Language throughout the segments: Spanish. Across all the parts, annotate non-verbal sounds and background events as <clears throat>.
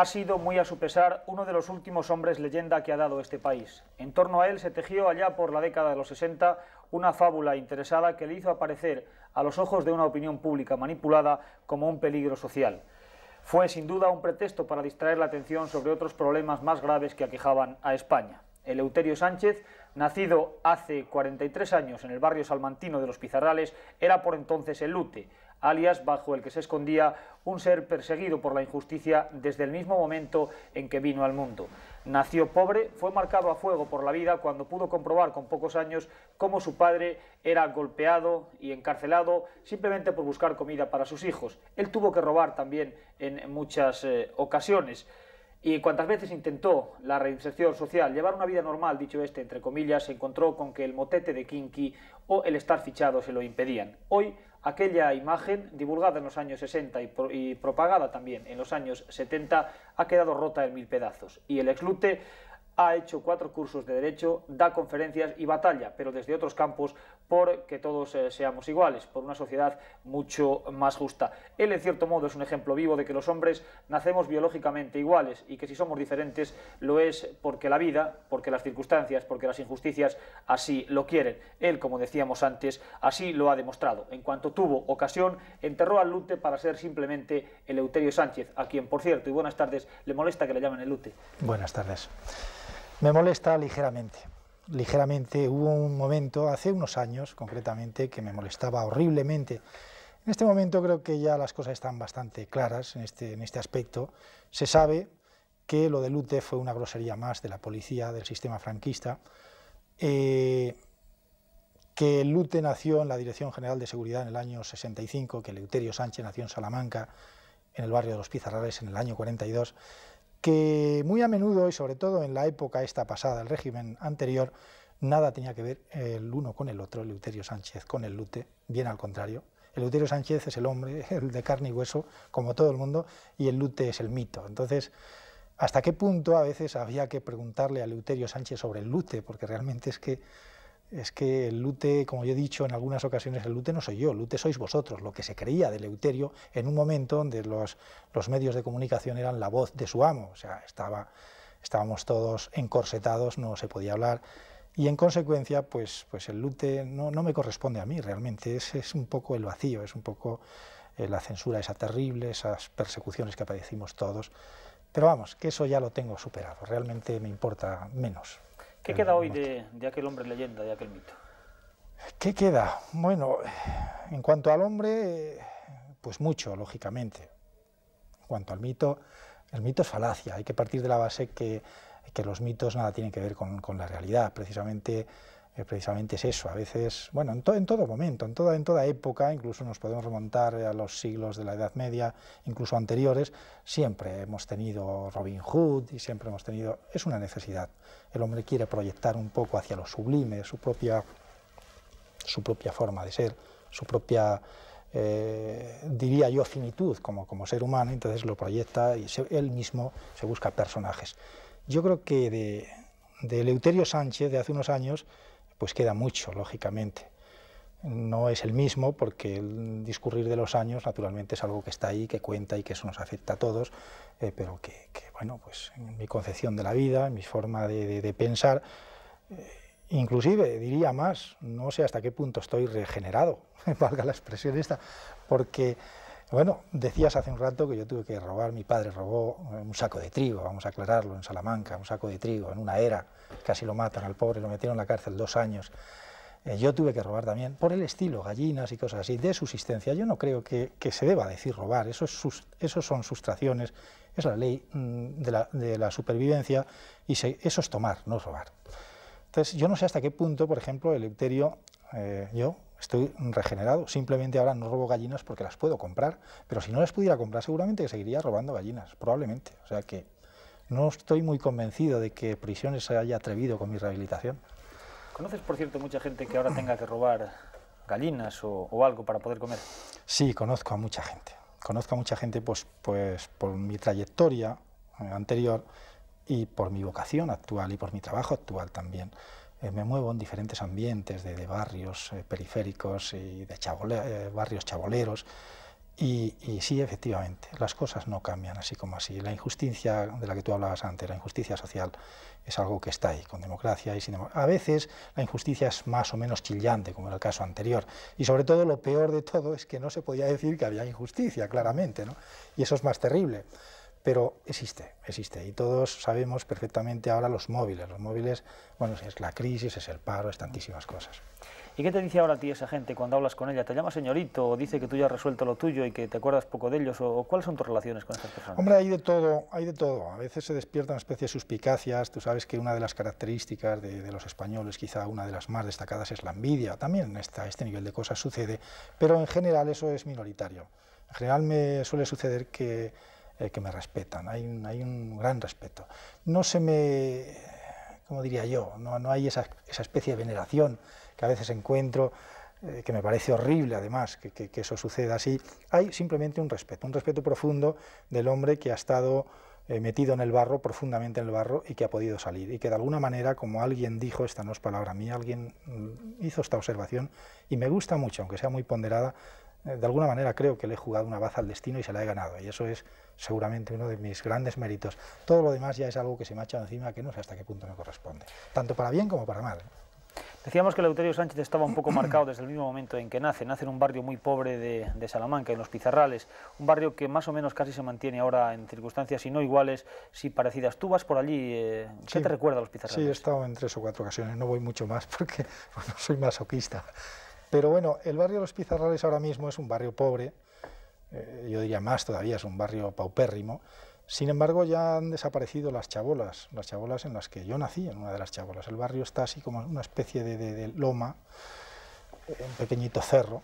ha sido, muy a su pesar, uno de los últimos hombres leyenda que ha dado este país. En torno a él se tejió allá por la década de los 60 una fábula interesada que le hizo aparecer a los ojos de una opinión pública manipulada como un peligro social. Fue sin duda un pretexto para distraer la atención sobre otros problemas más graves que aquejaban a España. Eleuterio Sánchez, nacido hace 43 años en el barrio salmantino de Los Pizarrales, era por entonces el lute, alias bajo el que se escondía un ser perseguido por la injusticia desde el mismo momento en que vino al mundo. Nació pobre, fue marcado a fuego por la vida cuando pudo comprobar con pocos años cómo su padre era golpeado y encarcelado simplemente por buscar comida para sus hijos. Él tuvo que robar también en muchas eh, ocasiones. Y cuantas veces intentó la reinserción social llevar una vida normal, dicho este, entre comillas, se encontró con que el motete de Kinky o el estar fichado se lo impedían. Hoy, aquella imagen, divulgada en los años 60 y, propagada también en los años 70, ha quedado rota en mil pedazos. Y el exlute ha hecho cuatro cursos de Derecho, da conferencias y batalla, pero desde otros campos por que todos eh, seamos iguales, por una sociedad mucho más justa. Él, en cierto modo, es un ejemplo vivo de que los hombres nacemos biológicamente iguales y que si somos diferentes lo es porque la vida, porque las circunstancias, porque las injusticias así lo quieren. Él, como decíamos antes, así lo ha demostrado. En cuanto tuvo ocasión, enterró al Lute para ser simplemente el Euterio Sánchez, a quien, por cierto, y buenas tardes, le molesta que le llamen el Lute. Buenas tardes. Me molesta ligeramente ligeramente, hubo un momento, hace unos años concretamente, que me molestaba horriblemente. En este momento creo que ya las cosas están bastante claras en este, en este aspecto. Se sabe que lo de Lute fue una grosería más de la policía, del sistema franquista, eh, que Lute nació en la Dirección General de Seguridad en el año 65, que Leuterio Sánchez nació en Salamanca, en el barrio de los Pizarrales, en el año 42, que muy a menudo, y sobre todo en la época esta pasada, el régimen anterior, nada tenía que ver el uno con el otro, Eleuterio Sánchez con el Lute, bien al contrario. Eleuterio Sánchez es el hombre, <laughs> el de carne y hueso, como todo el mundo, y el Lute es el mito. Entonces, ¿hasta qué punto a veces había que preguntarle a Eleuterio Sánchez sobre el Lute? Porque realmente es que es que el lute, como yo he dicho en algunas ocasiones, el lute no soy yo, el lute sois vosotros, lo que se creía de Eleuterio en un momento donde los, medios de comunicación eran la voz de su amo, o sea, estaba, estábamos todos encorsetados, no se podía hablar, y en consecuencia, pues, pues el lute no, me corresponde a mí, realmente es, es un poco el vacío, es un poco eh, la censura esa terrible, esas persecuciones que padecimos todos, pero vamos, que eso ya lo tengo superado, realmente me importa menos. ¿Qué eh, queda hoy de, aquel hombre leyenda, de aquel mito? ¿Qué queda? Bueno, en cuanto al hombre, pues mucho, lógicamente. En cuanto al mito, el mito es falacia. Hay que partir de la base que, los mitos nada tienen que ver con, con la realidad. Precisamente precisamente es eso. A veces, bueno, en, todo momento, en toda, en toda época, incluso nos podemos remontar a los siglos de la Edad Media, incluso anteriores, siempre hemos tenido Robin Hood y siempre hemos tenido... Es una necesidad. El hombre quiere proyectar un poco hacia lo sublime, su propia, su propia forma de ser, su propia... Eh, diría yo, finitud como, como ser humano, entonces lo proyecta y él mismo se busca personajes. Yo creo que de, de Eleuterio Sánchez de hace unos años pues queda mucho, lógicamente. No es el mismo porque el discurrir de los años, naturalmente, es algo que está ahí, que cuenta y que eso nos afecta a todos, eh, pero que, bueno, pues mi concepción de la vida, en mi forma de, pensar, eh, inclusive diría más, no sé hasta qué punto estoy regenerado, <laughs> valga la expresión esta, porque bueno, decías hace un rato que yo tuve que robar, mi padre robó eh, un saco de trigo, vamos a aclararlo, en Salamanca, un saco de trigo, en una era, casi lo matan al pobre, lo metieron en la cárcel dos años. Eh, yo tuve que robar también, por el estilo, gallinas y cosas así, de subsistencia. Yo no creo que, se deba decir robar, eso, es son sustraciones, es la ley mm, de, la, supervivencia y eso es tomar, no robar. Entonces, yo no sé hasta qué punto, por ejemplo, el eh, yo estoy regenerado, simplemente ahora no robo gallinas porque las puedo comprar, pero si no las pudiera comprar seguramente seguiría robando gallinas, probablemente. O sea que no estoy muy convencido de que Prisiones se haya atrevido con mi rehabilitación. ¿Conoces, por cierto, mucha gente que ahora tenga que robar gallinas o, o algo para poder comer? Sí, conozco a mucha gente. Conozco a mucha gente pues, pues por mi trayectoria eh, anterior y por mi vocación actual y por mi trabajo actual también. Eh, me muevo en diferentes ambientes de, barrios eh, periféricos y de eh, barrios chaboleros. Y, y, sí, efectivamente, las cosas no cambian así como así. La injusticia de la que tú hablabas antes, la injusticia social, es algo que está ahí, con democracia y sin democracia. A veces la injusticia es más o menos chillante, como en el caso anterior. Y sobre todo, lo peor de todo es que no se podía decir que había injusticia, claramente, Y eso es más terrible pero existe, existe. Y todos sabemos perfectamente ahora los móviles. Los móviles, bueno, es la crisis, es el paro, es tantísimas cosas. ¿Y qué te dice ahora a ti esa gente cuando hablas con ella? ¿Te llama señorito o dice que tú ya has resuelto lo tuyo y que te acuerdas poco de ellos? ¿O, cuáles son tus relaciones con esas personas? Hombre, hay de todo, hay de todo. A veces se despiertan especies suspicacias. Tú sabes que una de las características de, los españoles, quizá una de las más destacadas, es la envidia. También esta, este nivel de cosas sucede, pero en general eso es minoritario. En general me suele suceder que eh, que me respetan, hay un, hay un, gran respeto. No se me, como diría yo, no, no hay esa, esa, especie de veneración que a veces encuentro, eh, que me parece horrible además que, que, eso suceda así. Hay simplemente un respeto, un respeto profundo del hombre que ha estado eh, metido en el barro, profundamente en el barro, y que ha podido salir. Y que de alguna manera, como alguien dijo, esta no es palabra mía, alguien mm, hizo esta observación, y me gusta mucho, aunque sea muy ponderada, de alguna manera creo que le he jugado una baza al destino y se la he ganado. Y eso es seguramente uno de mis grandes méritos. Todo lo demás ya es algo que se me ha echado encima, que no sé hasta qué punto me corresponde, tanto para bien como para mal. Decíamos que el autorio Sánchez estaba un poco marcado desde el mismo momento en que nace. Nace en un barrio muy pobre de, Salamanca, en Los Pizarrales. Un barrio que más o menos casi se mantiene ahora en circunstancias, si no iguales, si parecidas. Tú vas por allí, eh, ¿qué te recuerda a Los Pizarrales? Sí, he estado en tres o cuatro ocasiones. No voy mucho más porque <laughs> soy masoquista. Pero bueno, el barrio de Los Pizarrales ahora mismo es un barrio pobre eh, yo diría más todavía, es un barrio paupérrimo. Sin embargo, ya han desaparecido las chabolas, las chabolas en las que yo nací, en una de las chabolas. El barrio está así como una especie de, de loma, un pequeñito cerro,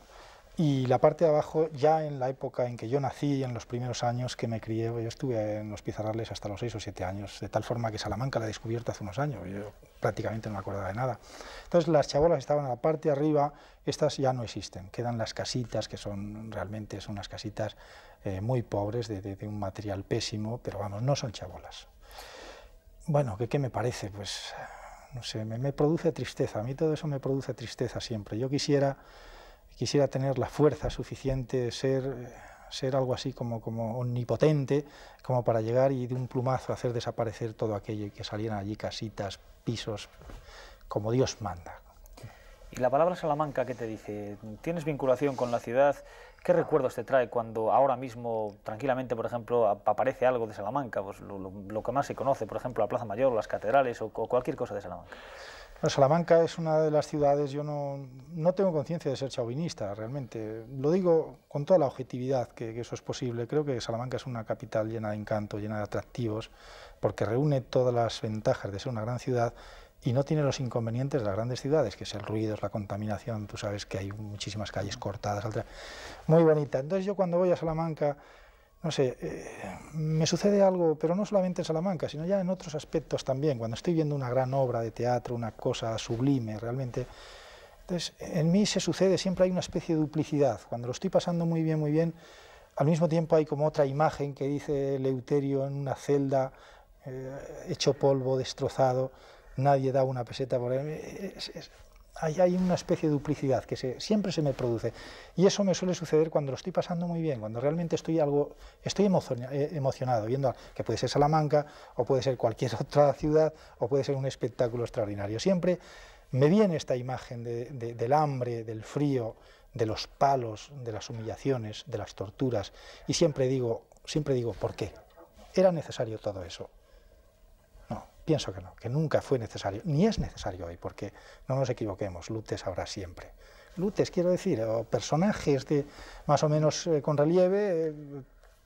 y la parte de abajo, ya en la época en que yo nací, en los primeros años que me crié, yo estuve en los Pizarrales hasta los 6 o 7 años, de tal forma que Salamanca la he hace unos años, yo prácticamente no me acordaba de nada. Entonces las chabolas estaban en la parte de arriba, estas ya no existen, quedan las casitas, que son realmente son unas casitas eh, muy pobres, de, un material pésimo, pero vamos, no son chabolas. Bueno, ¿qué, me parece? Pues, no sé, me produce tristeza, a mí todo eso me produce tristeza siempre. Yo quisiera quisiera tener la fuerza suficiente, ser, ser algo así como, como omnipotente, como para llegar y de un plumazo hacer desaparecer todo aquello y que salieran allí casitas, pisos, como Dios manda. ¿Y la palabra Salamanca qué te dice? ¿Tienes vinculación con la ciudad? ¿Qué recuerdos te trae cuando ahora mismo, tranquilamente, por ejemplo, aparece algo de Salamanca? Pues lo, que más se conoce, por ejemplo, la Plaza Mayor, las catedrales o cualquier cosa de Salamanca. Salamanca es una de las ciudades, yo no, tengo conciencia de ser chauvinista, realmente. Lo digo con toda la objetividad que, que, eso es posible. Creo que Salamanca es una capital llena de encanto, llena de atractivos, porque reúne todas las ventajas de ser una gran ciudad y no tiene los inconvenientes de las grandes ciudades, que es el ruido, es la contaminación. Tú sabes que hay muchísimas calles cortadas. Muy bonita. Entonces yo cuando voy a Salamanca no sé, eh, me sucede algo, pero no solamente en Salamanca, sino ya en otros aspectos también, cuando estoy viendo una gran obra de teatro, una cosa sublime realmente. Entonces, en mí se sucede, siempre hay una especie de duplicidad, cuando lo estoy pasando muy bien, muy bien, al mismo tiempo hay como otra imagen que dice Leuterio en una celda, eh, hecho polvo, destrozado, nadie da una peseta por él ahí hay una especie de duplicidad que siempre se me produce. Y eso me suele suceder cuando lo estoy pasando muy bien, cuando realmente estoy algo, estoy eh, emocionado, viendo que puede ser Salamanca, o puede ser cualquier <laughs> otra ciudad, o puede ser un espectáculo extraordinario. Siempre me viene esta imagen del hambre, del frío, de los palos, de las humillaciones, de las torturas, y siempre digo, siempre digo, ¿por qué? Era necesario todo eso. Pienso que no, que nunca fue necesario, ni es necesario hoy, porque no nos equivoquemos, lutes habrá siempre. Lutes, quiero decir, o personajes de, más o menos eh, con relieve, eh,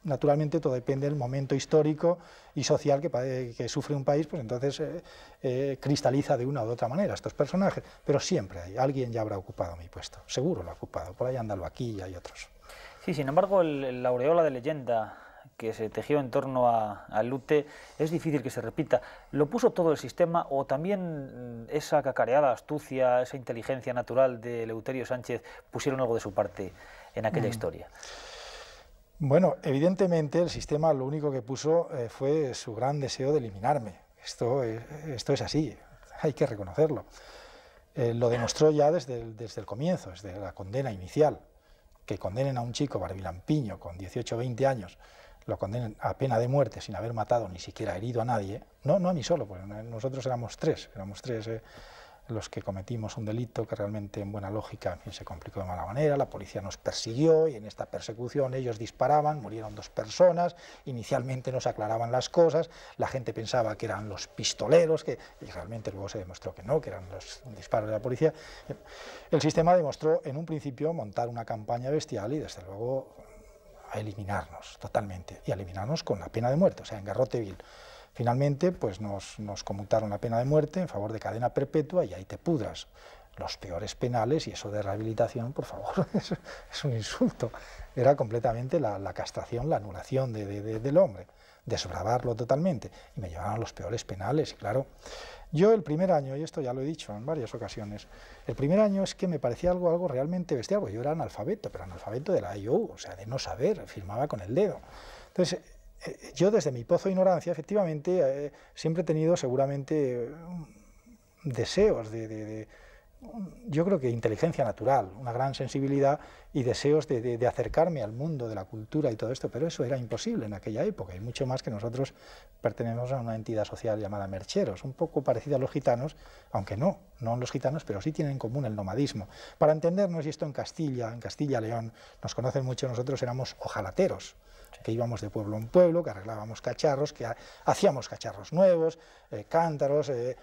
naturalmente todo depende del momento histórico y social que, eh, sufre un país, pues entonces cristaliza de una u otra manera estos personajes, pero siempre hay, alguien ya habrá ocupado mi puesto, seguro lo ha ocupado, por ahí andalo aquí y hay otros. Sí, sin embargo, el, la aureola de leyenda que se tejió en torno a, Lute es difícil que se repita. ¿Lo puso todo el sistema o también mm, esa cacareada astucia, esa inteligencia natural de Eleuterio Sánchez pusieron algo de su parte en aquella mm. historia? Bueno, evidentemente el sistema lo único que puso eh, fue su gran deseo de eliminarme. Esto es, esto es así, hay que reconocerlo. Eh, lo demostró ya desde el, desde el comienzo, desde la condena inicial. Que condenen a un chico barbilampiño con 18 o 20 años lo condenen a pena de muerte sin haber matado ni siquiera herido a nadie, no, no a mí solo, porque nosotros éramos tres, éramos tres eh, los que cometimos un delito que realmente en buena lógica se complicó de mala manera, la policía nos persiguió y en esta persecución ellos disparaban, murieron dos personas, inicialmente nos aclaraban las cosas, la gente pensaba que eran los pistoleros, que, y realmente luego se demostró que no, que eran los disparos de la policía. El sistema demostró en un principio montar una campaña bestial y desde luego a eliminarnos totalmente y a eliminarnos con la pena de muerte, o sea, en garroteville Finalmente, pues nos, nos conmutaron la pena de muerte en favor de cadena perpetua y ahí te pudras. Los peores penales y eso de rehabilitación, por favor, <laughs> es, un insulto. Era completamente la, castración, la anulación del hombre, desbravarlo totalmente. Y me llevaron a los peores penales y claro, yo el primer año, y esto ya lo he dicho en varias ocasiones, el primer año es que me parecía algo, algo realmente bestial, porque yo era analfabeto, pero analfabeto de la IOU, o sea, de no saber, firmaba con el dedo. Entonces, eh, yo desde mi pozo de ignorancia, efectivamente, eh, siempre he tenido seguramente mm, deseos de yo creo que inteligencia natural, una gran sensibilidad y deseos de, acercarme al mundo de la cultura y todo esto, pero eso era imposible en aquella época, y mucho más que nosotros pertenecemos a una entidad social llamada Mercheros, un poco parecida a los gitanos, aunque no, no los gitanos, pero sí tienen en común el nomadismo. Para entendernos, y esto en Castilla, en Castilla-León, nos conocen mucho, nosotros éramos ojalateros, que íbamos de pueblo en pueblo, que arreglábamos cacharros, que hacíamos cacharros nuevos, eh, cántaros, eh,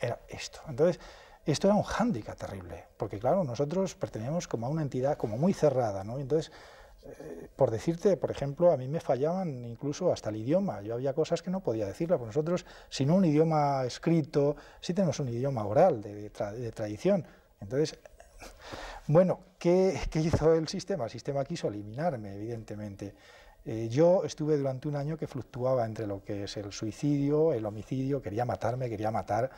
era esto. Entonces, esto era un hándicap terrible, porque claro, nosotros pertenecíamos como a una entidad como muy cerrada, ¿no? Entonces, eh, por decirte, por ejemplo, a mí me fallaban incluso hasta el idioma. Yo había cosas que no podía decirla. porque nosotros, sin un idioma escrito, sí tenemos un idioma oral de, tradición. Entonces, <laughs> bueno, ¿qué, hizo el sistema? El sistema quiso eliminarme, evidentemente. Eh, yo estuve durante un año que fluctuaba entre lo que es el suicidio, el homicidio, quería matarme, quería matar,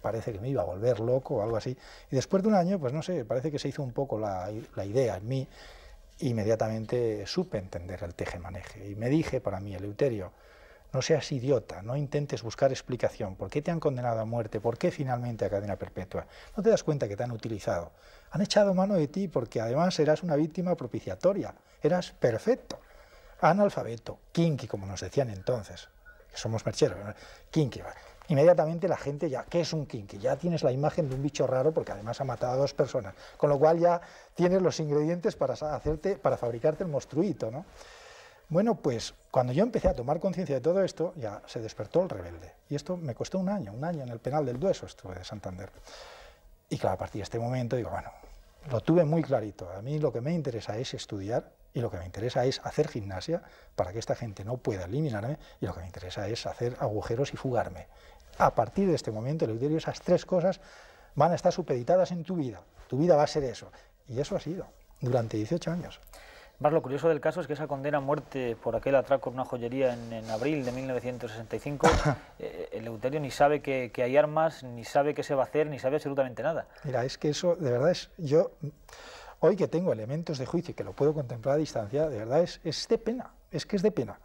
parece que me iba a volver loco o algo así. Y después de un año, pues no sé, parece que se hizo un poco la, idea en mí. Inmediatamente supe entender el teje-maneje y me dije para mí, Eleuterio, no seas idiota, no intentes buscar explicación. ¿Por qué te han condenado a muerte? ¿Por qué finalmente a cadena perpetua? No te das cuenta que te han utilizado. Han echado mano de ti porque además eras una víctima propiciatoria. Eras perfecto. Analfabeto, kinky, como nos decían entonces. Somos mercheros, kinky. ¿vale? inmediatamente la gente ya, ¿qué es un que Ya tienes la imagen de un bicho raro porque además ha matado a dos personas, con lo cual ya tienes los ingredientes para, hacerte, para fabricarte el monstruito, ¿no? Bueno, pues cuando yo empecé a tomar conciencia de todo esto, ya se despertó el rebelde. Y esto me costó un año, un año en el penal del Dueso estuve de Santander. Y claro, a partir de este momento digo, bueno, lo tuve muy clarito. A mí lo que me interesa es estudiar y lo que me interesa es hacer gimnasia para que esta gente no pueda eliminarme y lo que me interesa es hacer agujeros y fugarme. A partir de este momento, Eleuterio, esas tres cosas van a estar supeditadas en tu vida. Tu vida va a ser eso. Y eso ha sido durante 18 años. Más lo curioso del caso es que esa condena a muerte por aquel atraco en una joyería en, abril de 1965, <laughs> eh, el Eleuterio ni sabe que, hay armas, ni sabe qué se va a hacer, ni sabe absolutamente nada. Mira, es que eso, de verdad, es yo, hoy que tengo elementos de juicio y que lo puedo contemplar a distancia, de verdad es, es de pena, es que es de pena.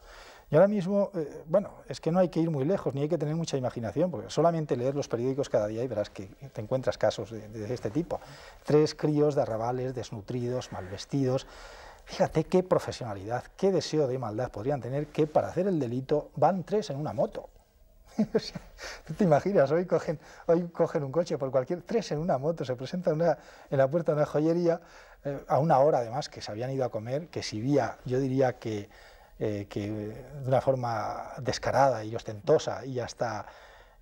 Y ahora mismo, eh, bueno, es que no hay que ir muy lejos, ni hay que tener mucha imaginación, porque solamente leer los periódicos cada día y verás que te encuentras casos de, este tipo. Tres críos de arrabales, desnutridos, mal vestidos. Fíjate qué profesionalidad, qué deseo de maldad podrían tener que para hacer el delito van tres en una moto. <laughs> ¿Tú te imaginas? Hoy cogen, hoy cogen un coche por cualquier, tres en una moto, se presentan en la puerta de una joyería eh, a una hora además que se habían ido a comer, que si vía, yo diría que eh, que de una forma descarada y ostentosa y hasta,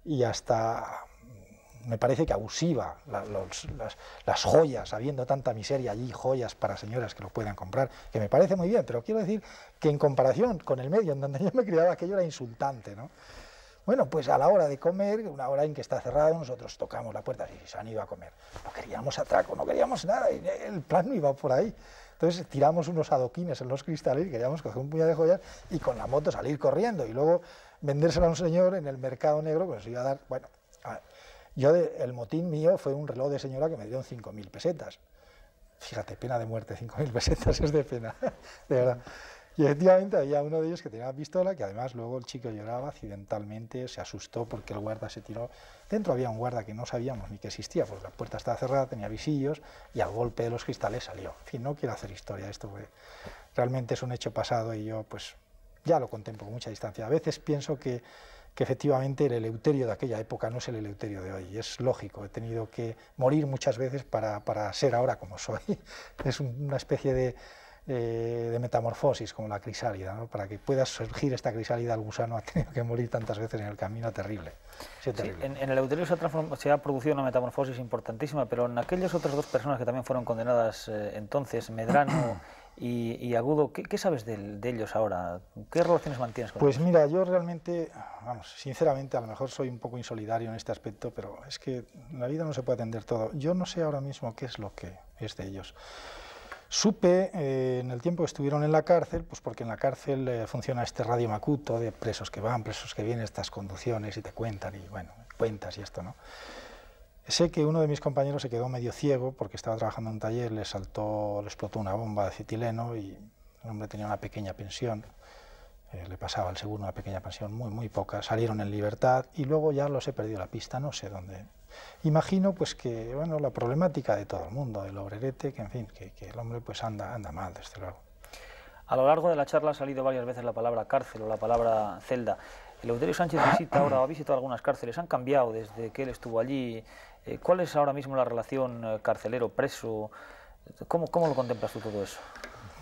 y hasta mm, me parece que abusiva, las, joyas, habiendo tanta miseria allí, joyas para señoras que lo puedan comprar, que me parece muy bien, pero quiero decir que en comparación con el medio en donde yo me criaba, aquello era insultante, ¿no? Bueno, pues a la hora de comer, una hora en que está cerrado, nosotros tocamos la puerta y se han ido a comer. No queríamos atraco, no queríamos nada, el plan no iba por ahí. Entonces tiramos unos adoquines en los cristales y queríamos coger un puñado de joyas y con la moto salir corriendo y luego vendérsela a un señor en el mercado negro que pues nos iba a dar. Bueno, yo el motín mío fue un reloj de señora que me dieron 5.000 pesetas. Fíjate, pena de muerte, 5.000 pesetas <laughs> es de pena, <laughs> de verdad. <laughs> Y efectivamente había uno de ellos que tenía pistola, que además luego el chico lloraba accidentalmente, se asustó porque el guarda se tiró. Dentro había un guarda que no sabíamos ni que existía, porque la puerta estaba cerrada, tenía visillos y al golpe de los cristales salió. En fin, no quiero hacer historia de esto, porque realmente es un hecho pasado y yo pues ya lo contemplo con mucha distancia. A veces pienso que, que efectivamente el eleuterio de aquella época no es el eleuterio de hoy, es lógico, he tenido que morir muchas veces para, para ser ahora como soy. <laughs> Es una especie de eh, de metamorfosis, como la crisálida, para que pueda surgir esta crisálida, el gusano ha tenido que morir tantas veces en el camino, terrible. en, el euterio se, ha, producido una metamorfosis importantísima, pero en aquellas otras dos personas que también fueron condenadas eh, entonces, Medrano... Y, Agudo, ¿qué, sabes de, ellos ahora? ¿Qué relaciones mantienes con pues ellos? Pues mira, yo realmente, vamos, sinceramente, a lo mejor soy un poco insolidario en este aspecto, pero es que la vida no se puede atender todo. Yo no sé ahora mismo qué es lo que es de ellos. Supe eh, en el tiempo que estuvieron en la cárcel, pues porque en la cárcel eh, funciona este radio macuto de presos que van, presos que vienen, estas conducciones y te cuentan y bueno, cuentas y esto, ¿no? Sé que uno de mis compañeros se quedó medio ciego porque estaba trabajando en un taller, le saltó, le explotó una bomba de acetileno y el hombre tenía una pequeña pensión, eh, le pasaba al seguro una pequeña pensión, muy, muy poca, salieron en libertad y luego ya los he perdido la pista, no sé dónde, Imagino pues que, bueno, la problemática de todo el mundo, del obrerete, que en fin, que, el hombre pues anda, anda mal, desde luego. A lo largo de la charla ha salido varias veces la palabra cárcel o la palabra celda. El Eleuterio Sánchez <coughs> visita ahora ha visitado algunas cárceles. ¿Han cambiado desde que él estuvo allí? Eh, ¿Cuál es ahora mismo la relación eh, carcelero-preso? ¿Cómo, ¿Cómo, lo contemplas tú todo eso?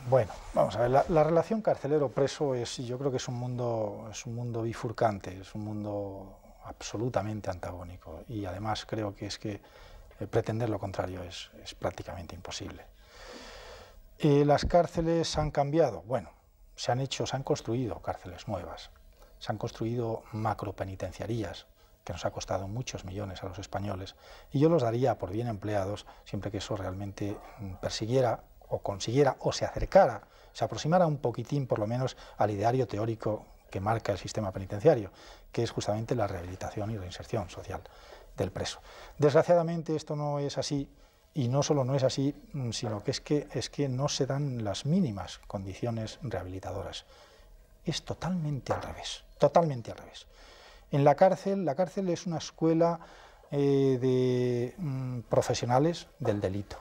Bueno, vamos a ver, la, relación carcelero-preso es, yo creo que es un mundo, es un mundo bifurcante, es un mundo absolutamente antagónico y además creo que es que eh, pretender lo contrario es, prácticamente imposible. Eh, las cárceles han cambiado, bueno, se han hecho, se han construido cárceles nuevas, se han construido macropenitenciarías que nos ha costado muchos millones a los españoles y yo los daría por bien empleados siempre que eso realmente mm, persiguiera o consiguiera o se acercara, se aproximara un poquitín por lo menos al ideario teórico que marca el sistema penitenciario, que es justamente la rehabilitación y reinserción social del preso. Desgraciadamente esto no es así y no solo no es así, mm, sino que es que, es que no se dan las mínimas condiciones rehabilitadoras. Es totalmente al revés, totalmente al revés. En la cárcel, la cárcel es una escuela eh, de mm, profesionales del delito,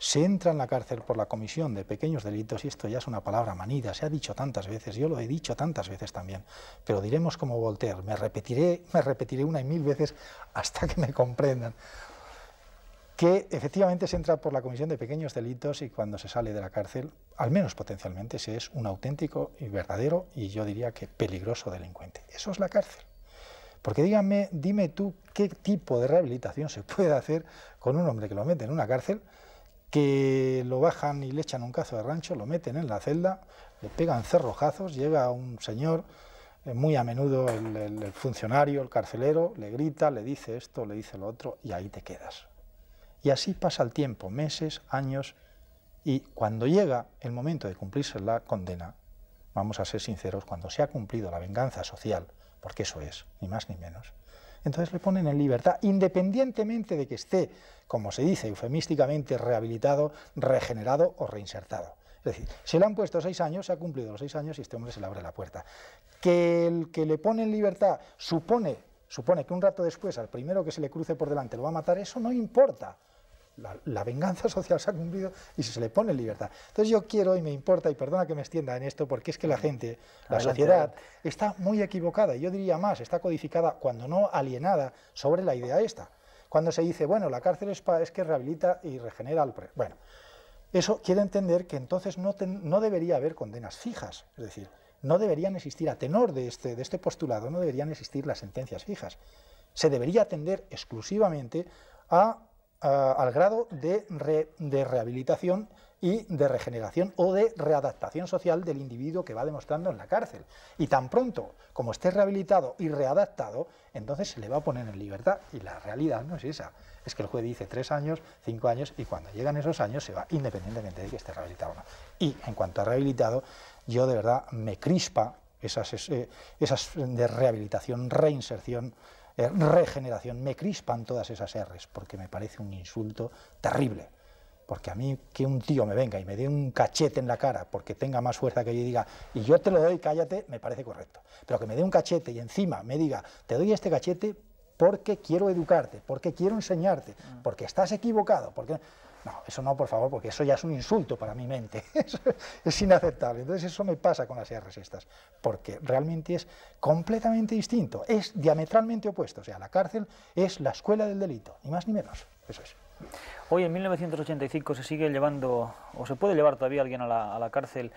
se entra en la cárcel por la comisión de pequeños delitos, y esto ya es una palabra manida, se ha dicho tantas veces, yo lo he dicho tantas veces también, pero diremos como Voltaire, me repetiré, <laughs> me repetiré una y mil veces hasta que me comprendan, que efectivamente se entra por la comisión de pequeños delitos y cuando se sale de la cárcel, al menos potencialmente, se es un auténtico y verdadero y yo diría que peligroso delincuente. Eso es la cárcel. Porque dime tú qué tipo de rehabilitación se puede hacer con un hombre que lo mete en una cárcel que lo bajan y le echan un cazo de rancho, lo meten en la celda, le pegan cerrojazos, llega un señor, eh, muy a menudo el, el, funcionario, el carcelero, le grita, le dice esto, le dice lo otro, y ahí te quedas. Y así pasa el tiempo, meses, años, y cuando llega el momento de cumplirse la condena, vamos a ser sinceros, cuando se ha cumplido la venganza social, porque eso es, ni más ni menos, entonces le ponen en libertad, independientemente de que esté, como se dice eufemísticamente, rehabilitado, regenerado o reinsertado. Es decir, se le han puesto seis años, se ha cumplido los seis años y este hombre se le abre la puerta. Que el que le pone en libertad supone, supone que un rato después al primero que se le cruce por delante lo va a matar, eso no importa la, venganza social se ha cumplido y se le pone en libertad. Entonces yo quiero y me importa, y perdona que me extienda en esto, porque es que la gente, la sociedad, está muy equivocada, y yo diría más, está codificada, cuando no alienada, sobre la idea esta. Cuando se dice, bueno, la cárcel es, pa, es que rehabilita y regenera al Bueno, eso quiere entender que entonces no, no debería haber condenas fijas, es decir, no deberían existir, a tenor de este, de este postulado, no deberían existir las sentencias fijas. Se debería atender exclusivamente a al grado de, de rehabilitación y de regeneración o de readaptación social del individuo que va demostrando en la cárcel. Y tan pronto como esté rehabilitado y readaptado, entonces se le va a poner en libertad. Y la realidad no es esa. Es que el juez dice tres años, cinco años, y cuando llegan esos años se va independientemente de que esté rehabilitado o no. Y en cuanto a rehabilitado, yo de verdad me crispa esas, eh, esas de rehabilitación, reinserción, eh, regeneración. Me crispan todas esas R's porque me parece un insulto terrible. Porque a mí que un tío me venga y me dé un cachete en la cara porque tenga más fuerza que yo y diga, y yo te lo doy, cállate, me parece correcto. Pero que me dé un cachete y encima me diga, te doy este cachete porque quiero educarte, porque quiero enseñarte, ah. porque estás equivocado, porque... No, eso no, por favor, porque eso ya es un insulto para mi mente, <laughs> es inaceptable. Entonces eso me pasa con las sierras estas, porque realmente es completamente distinto, es diametralmente opuesto, o sea, la cárcel es la escuela del delito, ni más ni menos, eso es. Hoy en 1985 se sigue llevando, o se puede llevar todavía alguien a la, a la cárcel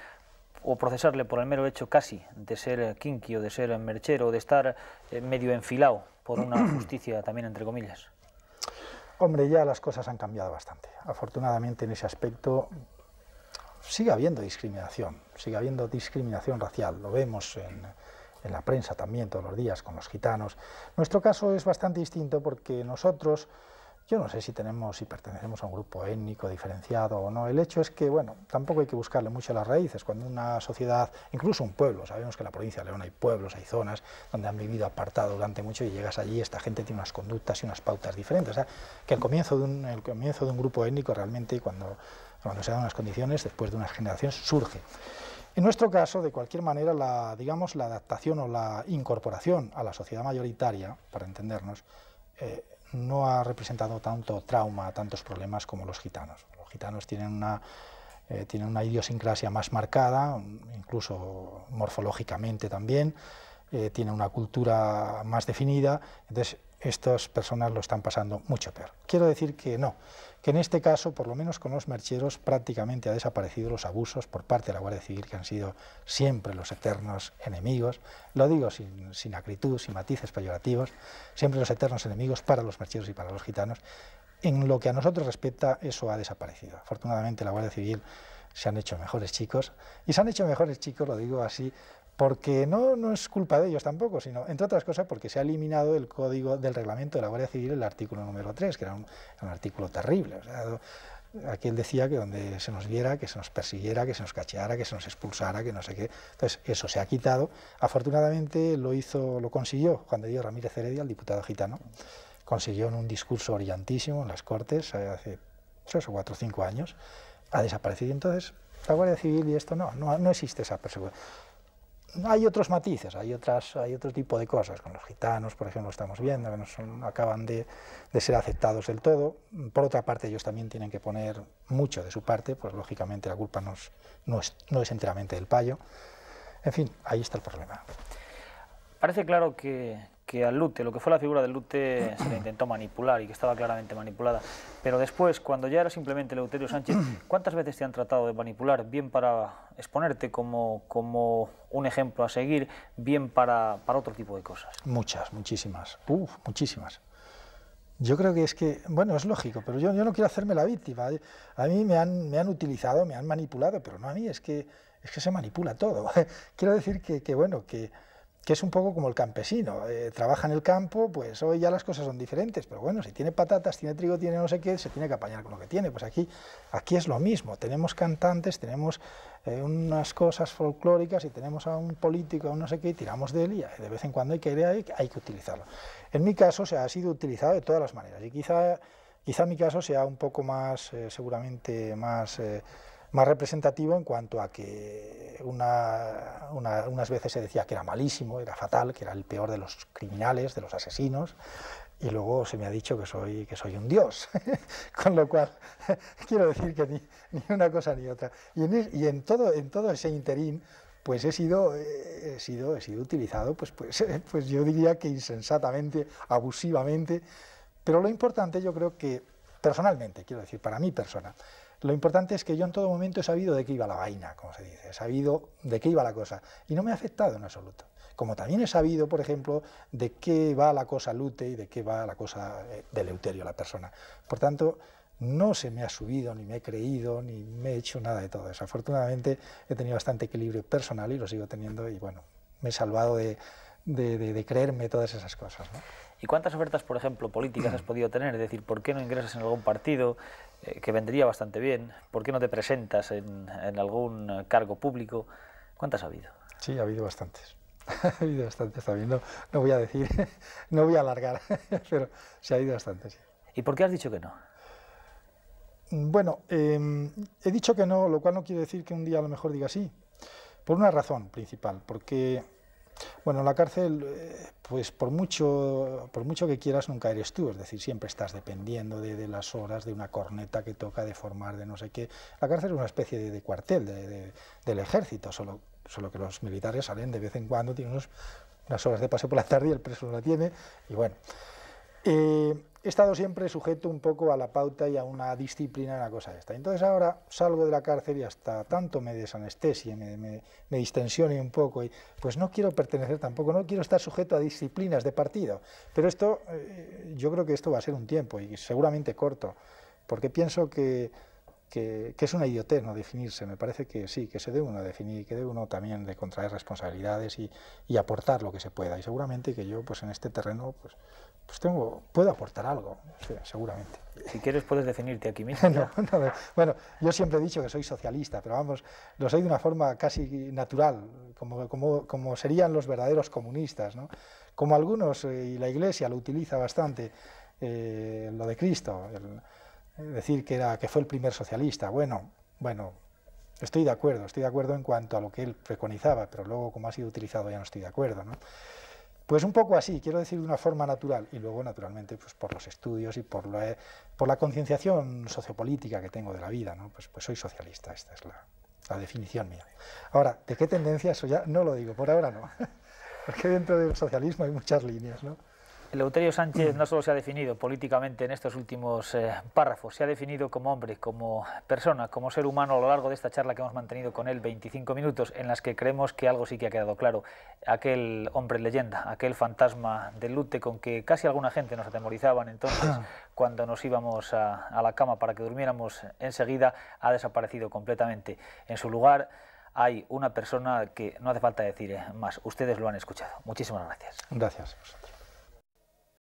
o procesarle por el mero hecho casi de ser kinky o de ser merchero, de estar eh, medio enfilado por una <clears throat> justicia también entre comillas. Hombre, ya las cosas han cambiado bastante. Afortunadamente en ese aspecto sigue habiendo discriminación, sigue habiendo discriminación racial. Lo vemos en, en la prensa también todos los días con los gitanos. Nuestro caso es bastante distinto porque nosotros yo no sé si tenemos, si pertenecemos a un grupo étnico diferenciado o no. El hecho es que, bueno, tampoco hay que buscarle mucho las raíces. Cuando una sociedad, incluso un pueblo, sabemos que en la provincia de León hay pueblos, hay zonas donde han vivido apartado durante mucho y llegas allí, esta gente tiene unas conductas y unas pautas diferentes. O sea, que el comienzo de un, el comienzo de un grupo étnico realmente, cuando, cuando se dan unas condiciones, después de unas generaciones, surge. En nuestro caso, de cualquier manera, la, digamos, la adaptación o la incorporación a la sociedad mayoritaria, para entendernos, eh, no ha representado tanto trauma, tantos problemas como los gitanos. Los gitanos tienen una, eh, una idiosincrasia más marcada, incluso morfológicamente también, eh, tienen una cultura más definida, entonces estas personas lo están pasando mucho peor. Quiero decir que no, que en este caso, por lo menos con los mercheros, prácticamente ha desaparecido los abusos por parte de la Guardia Civil, que han sido siempre los eternos enemigos, lo digo sin, acritud, sin matices peyorativos, siempre los eternos enemigos para los mercheros y para los gitanos. En lo que a nosotros respecta, eso ha desaparecido. Afortunadamente la Guardia Civil se han hecho mejores chicos, y se han hecho mejores chicos, lo digo así, porque no, no es culpa de ellos tampoco, sino, entre otras cosas, porque se ha eliminado el código del reglamento de la Guardia Civil, el artículo número 3, que era un, artículo terrible. O sea, aquí él decía que donde se nos viera, que se nos persiguiera, que se nos cacheara, que se nos expulsara, que no sé qué. Entonces, eso se ha quitado. Afortunadamente lo hizo, lo consiguió Juan de Dios Ramírez Heredia, el diputado gitano. Consiguió en un discurso brillantísimo en las Cortes eh, hace tres o cuatro o cinco años. Ha desaparecido entonces la Guardia Civil y esto no, no, no existe esa persecución hay otros matices, hay, otras, hay otro tipo de cosas. Con los gitanos, por ejemplo, estamos viendo que no acaban de, ser aceptados del todo. Por otra parte, ellos también tienen que poner mucho de su parte, pues lógicamente la culpa no no es enteramente del payo. En fin, ahí está el problema. Parece claro que, que al Lute, lo que fue la figura del Lute, se le intentó manipular y que estaba claramente manipulada. Pero después, cuando ya era simplemente Eleuterio Sánchez, <clears throat> ¿cuántas veces te han tratado de manipular? Bien para exponerte como, como un ejemplo a seguir, bien para, otro tipo de cosas. Muchas, muchísimas. Uf, muchísimas. Yo creo que es que, bueno, es lógico, pero yo, yo no quiero hacerme la víctima. A mí me han, me han utilizado, me han manipulado, pero no a mí, es que, es que se manipula todo. <laughs> quiero decir que bueno, que que es un poco como el campesino, eh, trabaja en el campo, pues hoy ya las cosas son diferentes, pero bueno, si tiene patatas, tiene trigo, tiene no sé qué, se tiene que apañar con lo que tiene, pues aquí, aquí es lo mismo, tenemos cantantes, tenemos eh, unas cosas folclóricas y tenemos a un político, a un no sé qué, y tiramos de él y de vez en cuando hay que, que utilizarlo. En mi caso, se ha sido utilizado de todas las maneras y quizá, quizá mi caso sea un poco más, eh, seguramente más más representativo en cuanto a que unas veces se decía que era malísimo, era fatal, que era el peor de los criminales, de los asesinos, y luego se me ha dicho que soy, que soy un dios, <laughs> con lo cual <laughs> quiero decir que ni, una cosa ni otra. Y en, y en, todo, en todo ese interín, pues he sido, eh, he sido, he sido utilizado, pues, pues, <laughs> pues yo diría que insensatamente, abusivamente, pero lo importante yo creo que, personalmente, quiero decir, para mi persona, lo importante es que yo en todo momento he sabido de qué iba la vaina, como se dice, he sabido de qué iba la cosa, y no me ha afectado en absoluto. Como también he sabido, por ejemplo, de qué va la cosa Lute y de qué va la cosa eh, de Leuterio, la persona. Por tanto, no se me ha subido, ni me he creído, ni me he hecho nada de todo eso. Afortunadamente he tenido bastante equilibrio personal y lo sigo teniendo y bueno, me he salvado de, de, creerme todas esas cosas. ¿Y cuántas ofertas, por ejemplo, políticas has podido tener? Es decir, ¿por qué no ingresas en algún partido eh, que vendría bastante bien? ¿Por qué no te presentas en, algún cargo público? ¿Cuántas ha habido? Sí, ha habido bastantes. <laughs> ha habido bastantes también. No, no voy a decir, <laughs> no voy a alargar, <laughs> pero se ha habido bastantes. ¿Y por qué has dicho que no? Bueno, em, he dicho que no, lo cual no quiere decir que un día a lo mejor diga sí. Por una razón principal, porque bueno, la cárcel, eh, pues por mucho, por mucho que quieras, nunca eres tú, es decir, siempre estás dependiendo de, las horas, de una corneta que toca, de formar, de no sé qué. La cárcel es una especie de, cuartel del ejército, solo, que los militares salen de vez en cuando, tienen unas horas de paseo por la tarde y el preso no la tiene, y bueno. Eh, he estado siempre sujeto un poco a la pauta y a una disciplina en la cosa esta. Entonces ahora salgo de la cárcel y hasta tanto me desanestesie, me, me, distensione un poco. Y, pues no quiero pertenecer tampoco, no quiero estar sujeto a disciplinas de partido. Pero esto, eh, yo creo que esto va a ser un tiempo y seguramente corto, porque pienso que, es una idiotez no definirse. Me parece que sí, que se debe uno definir, que debe uno también de contraer responsabilidades y, y aportar lo que se pueda. Y seguramente que yo, pues en este terreno, pues pues tengo, puedo aportar algo, seguramente. Si quieres puedes definirte aquí mismo. <laughs> bueno, yo siempre he dicho que soy socialista, pero vamos, lo soy de una forma casi natural, como, como, como serían los verdaderos comunistas, ¿no? Como algunos, eh, y la Iglesia lo utiliza bastante, eh, lo de Cristo, eh, decir que, era, que fue el primer socialista. Bueno, bueno, estoy de acuerdo, estoy de acuerdo en cuanto a lo que él preconizaba, pero luego como ha sido utilizado ya no estoy de acuerdo, ¿no? Pues un poco así, quiero decir de una forma natural, y luego naturalmente pues por los estudios y por la, por la concienciación sociopolítica que tengo de la vida, ¿no? pues, pues soy socialista, esta es la, la definición mía. Ahora, ¿de qué tendencia soy ya? No lo digo, por ahora no, <laughs> porque dentro del socialismo hay muchas líneas, ¿no? Eleuterio Sánchez mm. no solo se ha definido políticamente en estos últimos eh, párrafos, se ha definido como hombre, como persona, como ser humano a lo largo de esta charla que hemos mantenido con él 25 minutos, en las que creemos que algo sí que ha quedado claro. Aquel hombre leyenda, aquel fantasma del lute con que casi alguna gente nos atemorizaban entonces ah. cuando nos íbamos a, la cama para que durmiéramos enseguida, ha desaparecido completamente. En su lugar hay una persona que no hace falta decir eh, más. Ustedes lo han escuchado. Muchísimas gracias. Gracias